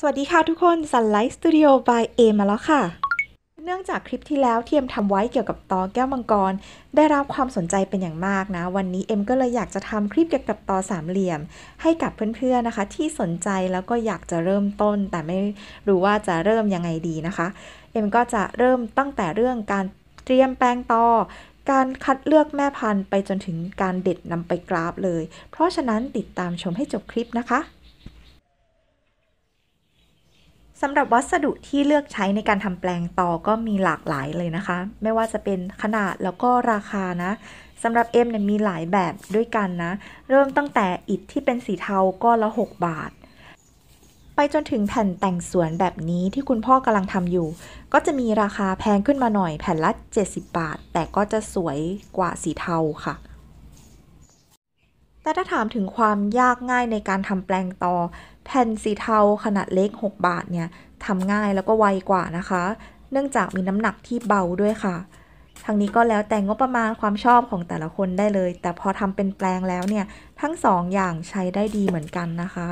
สวัสดีค่ะทุกคน s u n l i g ์สตูดิโอ by อมาแล้วค่ะ เนื่องจากคลิปที่แล้วเทียมทำไว้เกี่ยวกับตอแก้วมังกรได้รับความสนใจเป็นอย่างมากนะวันนี้เอมก็เลยอยากจะทำคลิปเกี่ยวกับตอสามเหลี่ยมให้กับเพื่อนๆนะคะที่สนใจแล้วก็อยากจะเริ่มต้น แต่ไม่รู้ว่าจะเริ่มยังไงดีนะคะเอมก็จะเริ่มตั้งแต่เรื่องการเตรียมแปลงตอการคัดเลือกแม่พันธุ์ไปจนถึงการเด็ดนำไปกราฟเลย เพราะฉะนั้นติดตามชมให้จบคลิปนะคะสำหรับวัสดุที่เลือกใช้ในการทำแปลงต่อก็มีหลากหลายเลยนะคะ ไม่ว่าจะเป็นขนาดแล้วก็ราคานะ สำหรับเอ็มเนี่ยมีหลายแบบด้วยกันนะ เริ่มตั้งแต่อิฐที่เป็นสีเทาก็ละ 6 บาท ไปจนถึงแผ่นแต่งสวนแบบนี้ที่คุณพ่อกำลังทำอยู่ ก็จะมีราคาแพงขึ้นมาหน่อยแผ่นละ 70 บาท แต่ก็จะสวยกว่าสีเทาค่ะแต่ถ้าถามถึงความยากง่ายในการทำแปลงต่อแผ่นสีเทาขนาดเล็ก6บาทเนี่ยทำง่ายแล้วก็ไวกว่านะคะ เนื่องจากมีน้ำหนักที่เบาด้วยค่ะทางนี้ก็แล้วแต่งบประมาณความชอบของแต่ละคนได้เลย แต่พอทำเป็นแปลงแล้วเนี่ยทั้งสองอย่างใช้ได้ดีเหมือนกันนะคะ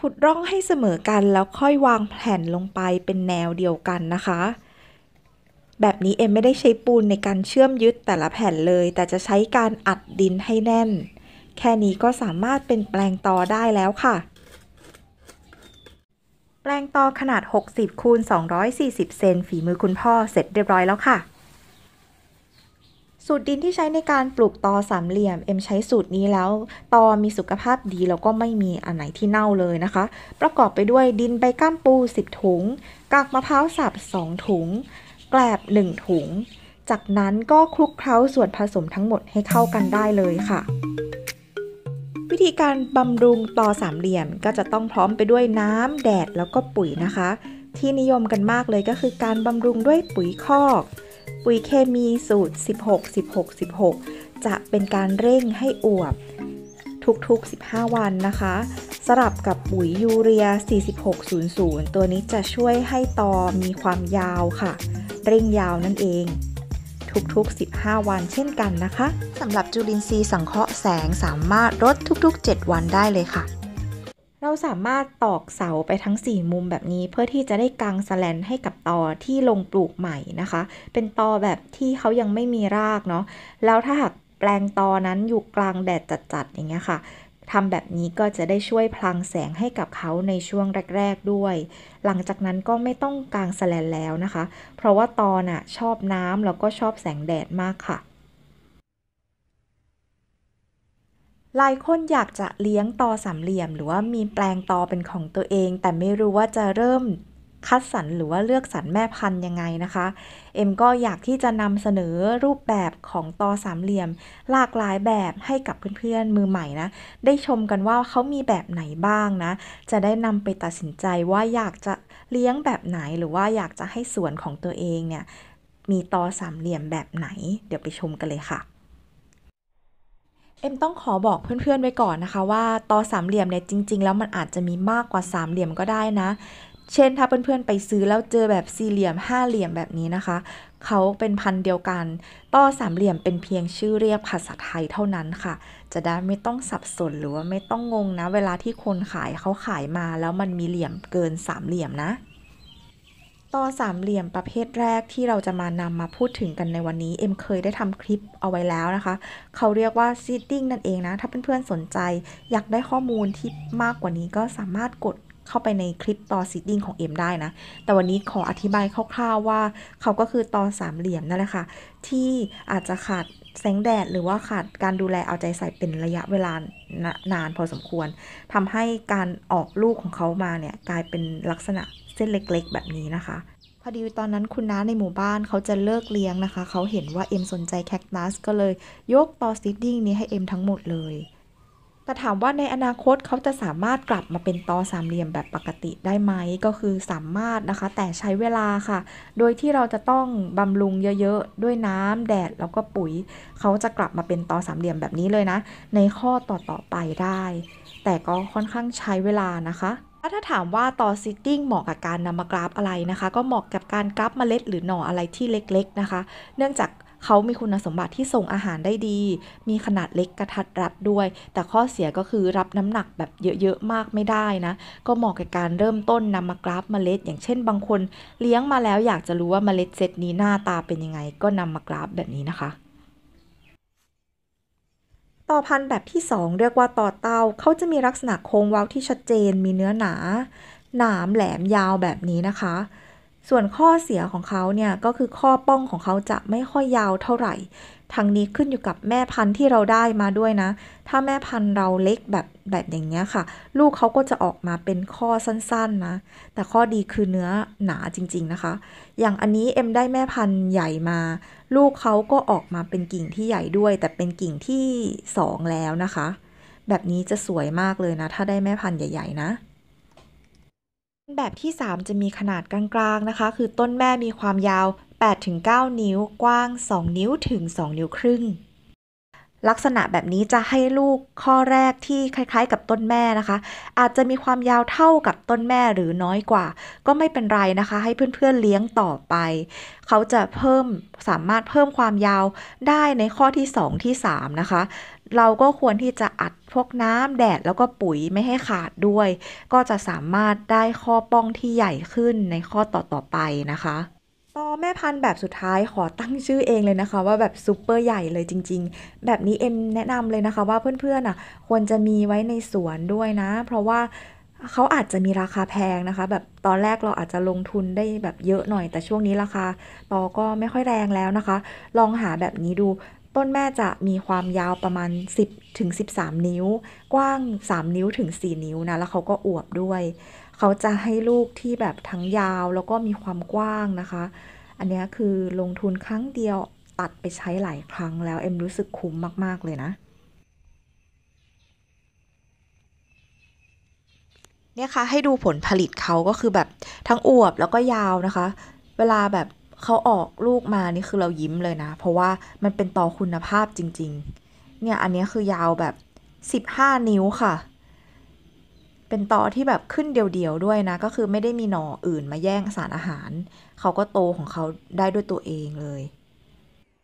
ขุดร่องให้เสมอกันแล้วค่อยวางแผ่นลงไปเป็นแนวเดียวกันนะคะแบบนี้เอ็มไม่ได้ใช้ปูนในการเชื่อมยึดแต่ละแผ่นเลย แต่จะใช้การอัดดินให้แน่น แค่นี้ก็สามารถเป็นแปลงต่อได้แล้วค่ะ แปลงต่อขนาด 60คูณ240เซนฝีมือคุณพ่อเสร็จเรียบร้อยแล้วค่ะ สูตรดินที่ใช้ในการปลูกตอสามเหลี่ยม เอ็มใช้สูตรนี้แล้ว ตอมีสุขภาพดี แล้วก็ไม่มีอันไหนที่เน่าเลยนะคะ ประกอบไปด้วยดินใบก้ามปู 10 ถุง กากมะพร้าวสับ2ถุงแกลบ1ถุง จากนั้นก็คลุกเคล้าส่วนผสมทั้งหมดให้เข้ากันได้เลยค่ะ วิธีการบำรุงต่อสามเหลี่ยมก็จะต้องพร้อมไปด้วยน้ำแดดแล้วก็ปุ๋ยนะคะ ที่นิยมกันมากเลยก็คือการบำรุงด้วยปุ๋ยคอก ปุ๋ยเคมีสูตร16 16 16 จะเป็นการเร่งให้อวบทุกๆ 15 วันนะคะสลับกับปุ๋ยยูเรีย 4600 ตัวนี้จะช่วยให้ตอมีความยาวค่ะเร่งยาวนั่นเอง ทุกๆ 15 วันเช่นกันนะคะสำหรับจุลินทรีย์สังเคราะห์แสงสามารถลดทุกๆ 7 วันได้เลยค่ะ เราสามารถตอกเสาไปทั้ง 4 มุมแบบนี้เพื่อที่จะได้กางสแลนให้กับตอที่ลงปลูกใหม่นะคะ เป็นตอแบบที่เขายังไม่มีรากเนาะแล้วถ้าหากแปลงตอนั้นอยู่กลางแดดจัดๆอย่างเงี้ยค่ะทำแบบนี้ก็จะได้ช่วยพลางแสงให้กับเขาในช่วงแรก ๆ ด้วย หลังจากนั้นก็ไม่ต้องกางแสลนแล้วนะคะ เพราะว่าตอนอะชอบน้ำแล้วก็ชอบแสงแดดมากค่ะ หลายคนอยากจะเลี้ยงตอสามเหลี่ยมหรือว่ามีแปลงตอเป็นของตัวเองแต่ไม่รู้ว่าจะเริ่มคัดสรรหรือว่าเลือกสรรแม่พันธุ์ยังไงนะคะ เอ็มก็อยากที่จะนำเสนอรูปแบบของตอสามเหลี่ยมหลากหลายแบบให้กับเพื่อนๆ มือใหม่นะ ได้ชมกันว่าเขามีแบบไหนบ้างนะ จะได้นำไปตัดสินใจว่าอยากจะเลี้ยงแบบไหนหรือว่าอยากจะให้สวนของตัวเองเนี่ยมีตอสามเหลี่ยมแบบไหน เดี๋ยวไปชมกันเลยค่ะ เอ็มต้องขอบอกเพื่อนๆไว้ก่อนนะคะ ว่าตอสามเหลี่ยมเนี่ยจริง ๆ แล้วมันอาจจะมีมากกว่าสามเหลี่ยมก็ได้นะเช่นถ้าเพื่อนๆไปซื้อแล้วเจอแบบสี่เหลี่ยมห้าเหลี่ยมแบบนี้นะคะ เขาเป็นพันเดียวกัน ต่อสามเหลี่ยมเป็นเพียงชื่อเรียกภาษาไทยเท่านั้นค่ะ จะได้ไม่ต้องสับสนหรือว่าไม่ต้องงงนะเวลาที่คนขายเขาขายมา แล้วมันมีเหลี่ยมเกินสามเหลี่ยมนะ ต่อสามเหลี่ยมประเภทแรกที่เราจะมานำมาพูดถึงกันในวันนี้ เอ็มเคยได้ทำคลิปเอาไว้แล้วนะคะ เขาเรียกว่าซีตติ้งนั่นเองนะถ้าเเพื่อนๆสนใจอยากได้ข้อมูลที่มากกว่านี้ก็สามารถกดเข้าไปในคลิปต่อซีดดิ้งของเอ็มได้นะ แต่วันนี้ขออธิบายคร่าวๆว่า เขาก็คือต่อสามเหลี่ยมนั่นแหละค่ะที่อาจจะขาดแสงแดดหรือว่าขาดการดูแลเอาใจใส่เป็นระยะเวลานานพอสมควร ทำให้การออกลูกของเขามาเนี่ยกลายเป็นลักษณะเส้นเล็ก ๆ แบบนี้นะคะ พอดีตอนนั้นคุณน้าในหมู่บ้านเขาจะเลิกเลี้ยงนะคะ เขาเห็นว่าเอ็มสนใจแคคตัสก็เลยยกต่อซิดดิ้งนี้ให้เอ็มทั้งหมดเลยแต่ถามว่าในอนาคตเขาจะสามารถกลับมาเป็นตอสามเหลี่ยมแบบปกติได้ไหม ก็คือสามารถนะคะแต่ใช้เวลาค่ะ โดยที่เราจะต้องบำรุงเยอะ ๆ ด้วยน้ำแดดแล้วก็ปุ๋ย เขาจะกลับมาเป็นตอสามเหลี่ยมแบบนี้เลยนะ ในข้อต่อๆไปได้ แต่ก็ค่อนข้างใช้เวลานะคะถ้าถามว่าต่อซิตติ้งเหมาะกับการนำมากราฟอะไรนะคะ ก็เหมาะกับการกราฟเมล็ด หรือหน่ออะไรที่เล็ก ๆนะคะ เนื่องจากเขามีคุณสมบัติที่ส่งอาหารได้ดี มีขนาดเล็กกระทัดรัดด้วย แต่ข้อเสียก็คือรับน้ำหนักแบบเยอะๆมากไม่ได้นะ ก็เหมาะกับการเริ่มต้นนำมากราฟเมล็ด อย่างเช่นบางคน เลี้ยงมาแล้วอยากจะรู้ว่าเมล็ดเซตนี้หน้าตาเป็นยังไง ก็นำมากราฟแบบนี้นะคะ ต่อพันธุ์แบบที่ 2 เรียกว่าต่อเต้า เขาจะมีลักษณะโค้งเว้าที่ชัดเจน มีเนื้อหนา หนามแหลมยาวแบบนี้นะคะส่วนข้อเสียของเขาเนี่ยก็คือข้อป้องของเขาจะไม่ค่อยยาวเท่าไหร่ทางนี้ขึ้นอยู่กับแม่พันธุ์ที่เราได้มาด้วยนะ ถ้าแม่พันธุ์เราเล็กแบบแบบอย่างเงี้ยค่ะ ลูกเขาก็จะออกมาเป็นข้อสั้นๆ นะ แต่ข้อดีคือเนื้อหนาจริงๆนะคะ อย่างอันนี้เอ็มได้แม่พันธุ์ใหญ่มา ลูกเขาก็ออกมาเป็นกิ่งที่ใหญ่ด้วย แต่เป็นกิ่งที่2แล้วนะคะ แบบนี้จะสวยมากเลยนะ ถ้าได้แม่พันธุ์ใหญ่ๆนะแบบที่ 3 จะมีขนาดกลางๆ นะคะ คือต้นแม่มีความยาว 8-9 นิ้วกว้าง 2 นิ้วถึง 2 นิ้วครึ่งลักษณะแบบนี้จะให้ลูกข้อแรกที่คล้ายๆ กับต้นแม่นะคะ อาจจะมีความยาวเท่ากับต้นแม่หรือน้อยกว่า ก็ไม่เป็นไรนะคะ ให้เพื่อนๆเลี้ยงต่อไป เขาจะเพิ่มสามารถเพิ่มความยาวได้ในข้อที่ 2 ที่ 3 นะคะเราก็ควรที่จะอัดพวกน้ำแดดแล้วก็ปุ๋ยไม่ให้ขาดด้วย ก็จะสามารถได้ข้อป้องที่ใหญ่ขึ้นในข้อต่อๆไปนะคะ็แม่พันธุ์แบบสุดท้ายขอตั้งชื่อเองเลยนะคะ ว่าแบบซูเปอร์ใหญ่เลยจริงๆ แบบนี้เอ็มแนะนำเลยนะคะ ว่าเพื่อนๆน่ะควรจะมีไว้ในสวนด้วยนะ เพราะว่าเขาอาจจะมีราคาแพงนะคะ แบบตอนแรกเราอาจจะลงทุนได้แบบเยอะหน่อยแต่ช่วงนี้ราคาตอก็ไม่ค่อยแรงแล้วนะคะ ลองหาแบบนี้ดู ต้นแม่จะมีความยาวประมาณ 10ถึง13 นิ้ว กว้าง 3 นิ้วถึง 4 นิ้วนะแล้วเขาก็อวบด้วยเขาจะให้ลูกที่แบบทั้งยาวแล้วก็มีความกว้างนะคะ อันนี้คือลงทุนครั้งเดียวตัดไปใช้หลายครั้งแล้วเอ็มรู้สึกคุ้มมากๆเลยนะ เนี่ยค่ะให้ดูผลผลิตเขาก็คือแบบทั้งอวบแล้วก็ยาวนะคะ เวลาแบบเขาออกลูกมานี่คือเรายิ้มเลยนะ เพราะว่ามันเป็นต่อคุณภาพจริง ๆ เนี่ยอันนี้คือยาวแบบ 15 นิ้วค่ะเป็นตอที่แบบขึ้นเดียวๆด้วยนะ ก็คือไม่ได้มีหน่ออื่นมาแย่งสารอาหาร เขาก็โตของเขาได้ด้วยตัวเองเลย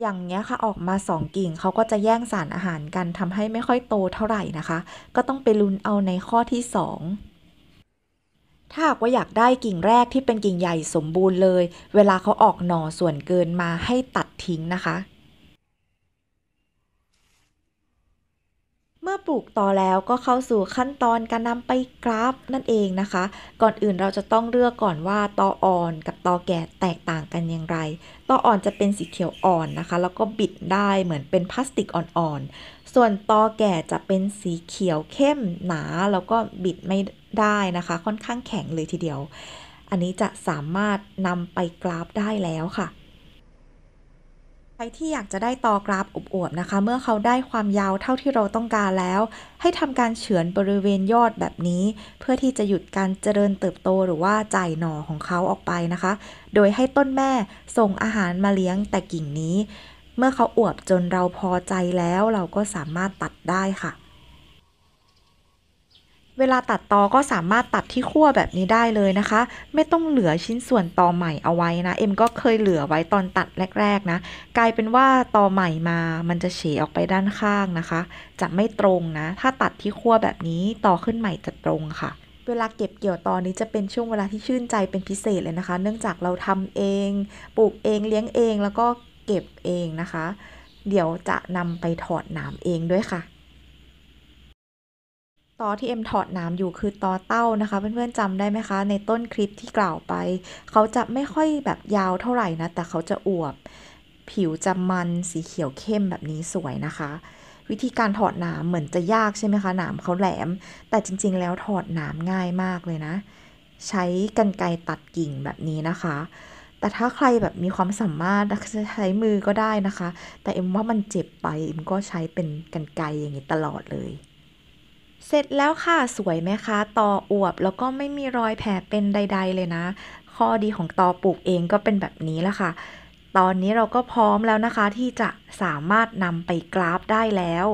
อย่างเงี้ยค่ะออกมา 2 กิ่ง เขาก็จะแย่งสารอาหารกันทำให้ไม่ค่อยโตเท่าไหร่นะคะ ก็ต้องไป ลุ้นเอาในข้อที่ 2 ถ้าหากว่าอยากได้กิ่งแรกที่เป็นกิ่งใหญ่สมบูรณ์เลย เวลาเขาออกหน่อส่วนเกินมาให้ตัดทิ้งนะคะอปลูกตอแล้วก็เข้าสู่ขั้นตอนการนำไปกราฟนั่นเองนะคะ ก่อนอื่นเราจะต้องเลือกก่อนว่าตออ่อนกับตอแก่แตกต่างกันอย่างไร ตออ่อนจะเป็นสีเขียวอ่อนนะคะ แล้วก็บิดได้เหมือนเป็นพลาสติกอ่อนๆส่วนตอแก่จะเป็นสีเขียวเข้มหนา แล้วก็บิดไม่ได้นะคะ ค่อนข้างแข็งเลยทีเดียว อันนี้จะสามารถนำไปกราฟได้แล้วค่ะใครที่อยากจะได้ตอกราฟอวบๆนะคะ เมื่อเขาได้ความยาวเท่าที่เราต้องการแล้ว ให้ทำการเฉือนบริเวณยอดแบบนี้ เพื่อที่จะหยุดการเจริญเติบโตหรือว่าจ่ายหน่อของเขาออกไปนะคะ โดยให้ต้นแม่ส่งอาหารมาเลี้ยงแต่กิ่งนี้ เมื่อเขาอวบจนเราพอใจแล้วเราก็สามารถตัดได้ค่ะเวลาตัดตอ ก็สามารถตัดที่ขั้วแบบนี้ได้เลยนะคะ ไม่ต้องเหลือชิ้นส่วนตอใหม่เอาไว้นะ เอ็มก็เคยเหลือไว้ตอนตัดแรกๆนะ กลายเป็นว่าตอใหม่มา มันจะเฉออกไปด้านข้างนะคะ จะไม่ตรงนะ ถ้าตัดที่ขั้วแบบนี้ตอขึ้นใหม่จะตรงค่ะ เวลาเก็บเกี่ยวตอนนี้จะเป็นช่วงเวลาที่ชื่นใจเป็นพิเศษเลยนะคะ เนื่องจากเราทำเอง ปลูกเอง เลี้ยงเอง แล้วก็เก็บเองนะคะ เดี๋ยวจะนำไปถอดหนามเองด้วยค่ะตอที่เอ็มถอดน้ำอยู่คือตอเต้านะคะ เพื่อนๆจำได้ไหมคะ ในต้นคลิปที่กล่าวไปเขาจะไม่ค่อยแบบยาวเท่าไหร่นะแต่เขาจะอวบ ผิวจะมันสีเขียวเข้มแบบนี้สวยนะคะ วิธีการถอดน้ำเหมือนจะยากใช่ไหมคะน้ำเขาแหลม แต่จริงๆ แล้วถอดน้ำง่ายมากเลยนะ ใช้กรรไกรตัดกิ่งแบบนี้นะคะ แต่ถ้าใครแบบมีความสามารถจะใช้มือก็ได้นะคะ แต่เอ็มว่ามันเจ็บไปเอ็มก็ใช้เป็นกรรไกรอย่างนี้ตลอดเลยเสร็จแล้วค่ะสวยไหมคะตออวบแล้วก็ไม่มีรอยแผลเป็นใด ๆ เลยนะ ข้อดีของตอปลูกเองก็เป็นแบบนี้ละค่ะตอนนี้เราก็พร้อมแล้วนะคะที่จะสามารถนำไปกราฟได้แล้ว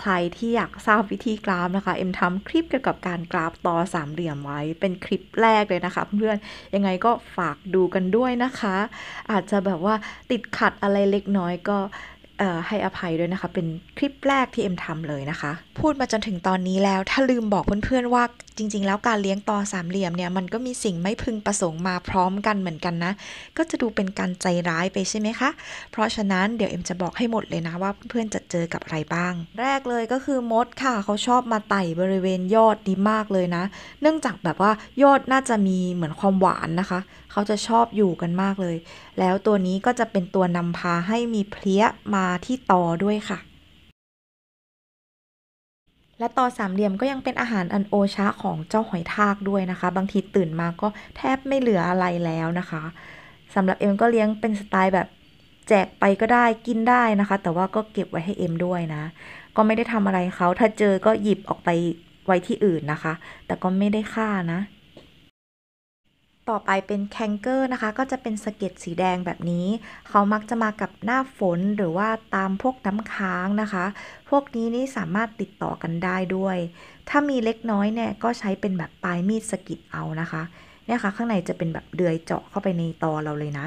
ใครที่อยากทราบวิธีกราฟนะคะเอ็มทำคลิปเกี่ยวกับการกราฟตอสามเหลี่ยมไว้เป็นคลิปแรกเลยนะคะเพื่อนยังไงก็ฝากดูกันด้วยนะคะ อาจจะแบบว่าติดขัดอะไรเล็กน้อยก็ให้อภัยด้วยนะคะเป็นคลิปแรกที่เอ็มทำเลยนะคะ พูดมาจนถึงตอนนี้แล้ว ถ้าลืมบอกเพื่อนๆว่าจริงๆ แล้วการเลี้ยงต่อสามเหลี่ยมเนี่ย มันก็มีสิ่งไม่พึงประสงค์มาพร้อมกันเหมือนกันนะ ก็จะดูเป็นการใจร้ายไปใช่ไหมคะ เพราะฉะนั้นเดี๋ยวเอ็มจะบอกให้หมดเลยนะ ว่าเพื่อนๆจะเจอกับอะไรบ้าง แรกเลยก็คือมดค่ะเขาชอบมาไต่บริเวณยอดดีมากเลยนะ เนื่องจากแบบว่ายอดน่าจะมีเหมือนความหวานนะคะเขาจะชอบอยู่กันมากเลย แล้วตัวนี้ก็จะเป็นตัวนำพาให้มีเพลี้ยมาที่ตอด้วยค่ะ และตอสามเหลี่ยมก็ยังเป็นอาหารอันโอชะของเจ้าหอยทากด้วยนะคะ บางทีตื่นมาก็แทบไม่เหลืออะไรแล้วนะคะ สำหรับเอ็มก็เลี้ยงเป็นสไตล์แบบแจกไปก็ได้กินได้นะคะ แต่ว่าก็เก็บไว้ให้เอ็มด้วยนะ ก็ไม่ได้ทำอะไรเขาถ้าเจอก็หยิบออกไปไว้ที่อื่นนะคะ แต่ก็ไม่ได้ฆ่านะต่อไปเป็นแคนเกอร์นะคะ ก็จะเป็นสะเก็ดสีแดงแบบนี้ เขามักจะมากับหน้าฝนหรือว่าตามพวกน้ำค้างนะคะ พวกนี้นี่สามารถติดต่อกันได้ด้วย ถ้ามีเล็กน้อยเนี่ยก็ใช้เป็นแบบปลายมีดสะกิดเอานะคะเนี่ยค่ะข้างในจะเป็นแบบเดือยเจาะเข้าไปในตอเราเลยนะ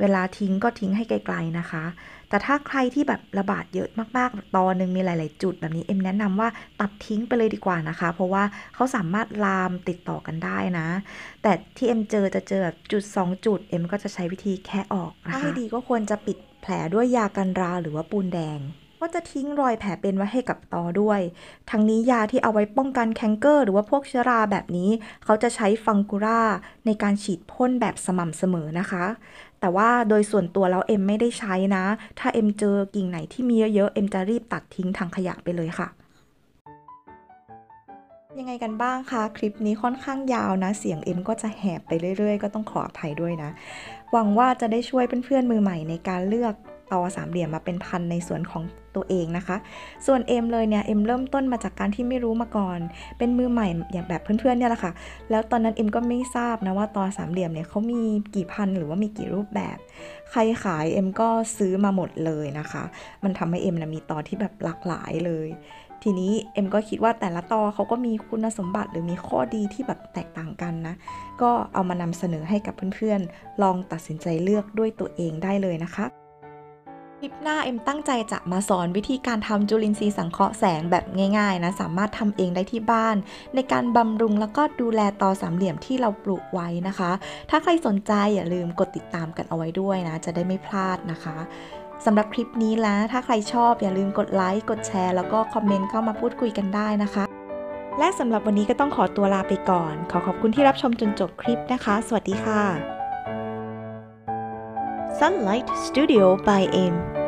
เวลาทิ้งก็ทิ้งให้ไกล ๆนะคะ แต่ถ้าใครที่แบบระบาดเยอะมากๆ ตอนหนึ่งมีหลายๆจุดแบบนี้เอ็มแนะนำว่าตัดทิ้งไปเลยดีกว่านะคะ เพราะว่าเขาสามารถลามติดต่อกันได้นะ แต่ที่เอ็มเจอจะเจอแบบจุด 2 จุดเอ็มก็จะใช้วิธีแค่ออกนะคะถ้าให้ดีก็ควรจะปิดแผลด้วยยากันราหรือว่าปูนแดงก็จะทิ้งรอยแผลเป็นไว้ให้กับตอด้วย ทั้งนี้ยาที่เอาไว้ป้องกันแคนเกอร์ หรือว่าพวกเชื้อราแบบนี้ เขาจะใช้ฟังกูราในการฉีดพ่นแบบสม่ำเสมอนะคะ แต่ว่าโดยส่วนตัวแล้วเอ็มไม่ได้ใช้นะ ถ้าเอ็มเจอกิ่งไหน ที่มีเยอะๆเอ็มจะรีบตัดทิ้งทางขยะไปเลยค่ะ ยังไงกันบ้างคะ คลิปนี้ค่อนข้างยาวนะ เสียงเอ็มก็จะแหบไปเรื่อยๆ ก็ต้องขออภัยด้วยนะ หวังว่าจะได้ช่วยเพื่อนๆมือใหม่ ในการเลือกตอสามเหลี่ยมมาเป็นพันในส่วนของตัวเองนะคะ ส่วนเอ็มเลยเนี่ยเอ็มเริ่มต้นมาจากการที่ไม่รู้มาก่อน เป็นมือใหม่อย่างแบบเพื่อนๆเนี่ยแหละค่ะแล้วตอนนั้นเอ็มก็ไม่ทราบนะว่าตอนสามเหลี่ยมเนี่ยเขามีกี่พันหรือว่ามีกี่รูปแบบ ใครขายเอ็มก็ซื้อมาหมดเลยนะคะ มันทำให้เอ็มนะมีตอที่แบบหลากหลายเลย ทีนี้เอ็มก็คิดว่าแต่ละตอเขาก็มีคุณสมบัติหรือมีข้อดีที่แบบแตกต่างกันนะ ก็เอามานำเสนอให้กับเพื่อนๆ ลองตัดสินใจเลือกด้วยตัวเองได้เลยนะคะลิปหน้าเอ็มตั้งใจจะมาสอนวิธีการทำจุลินทรีย์สังเคราะห์แสงแบบง่ายๆนะสามารถทำเองได้ที่บ้านในการบำรุงแล้วก็ดูแลต่อสามเหลี่ยมที่เราปลูกไว้นะคะ ถ้าใครสนใจอย่าลืมกดติดตามกันเอาไว้ด้วยนะจะได้ไม่พลาดนะคะสำหรับคลิปนี้แล้วถ้าใครชอบอย่าลืมกดไลค์กดแชร์แล้วก็คอมเมนต์เข้ามาพูดคุยกันได้นะคะ และสำหรับวันนี้ก็ต้องขอตัวลาไปก่อน ขอขอบคุณที่รับชมจนจบคลิปนะคะ สวัสดีค่ะ Sunlight Studio by AIM.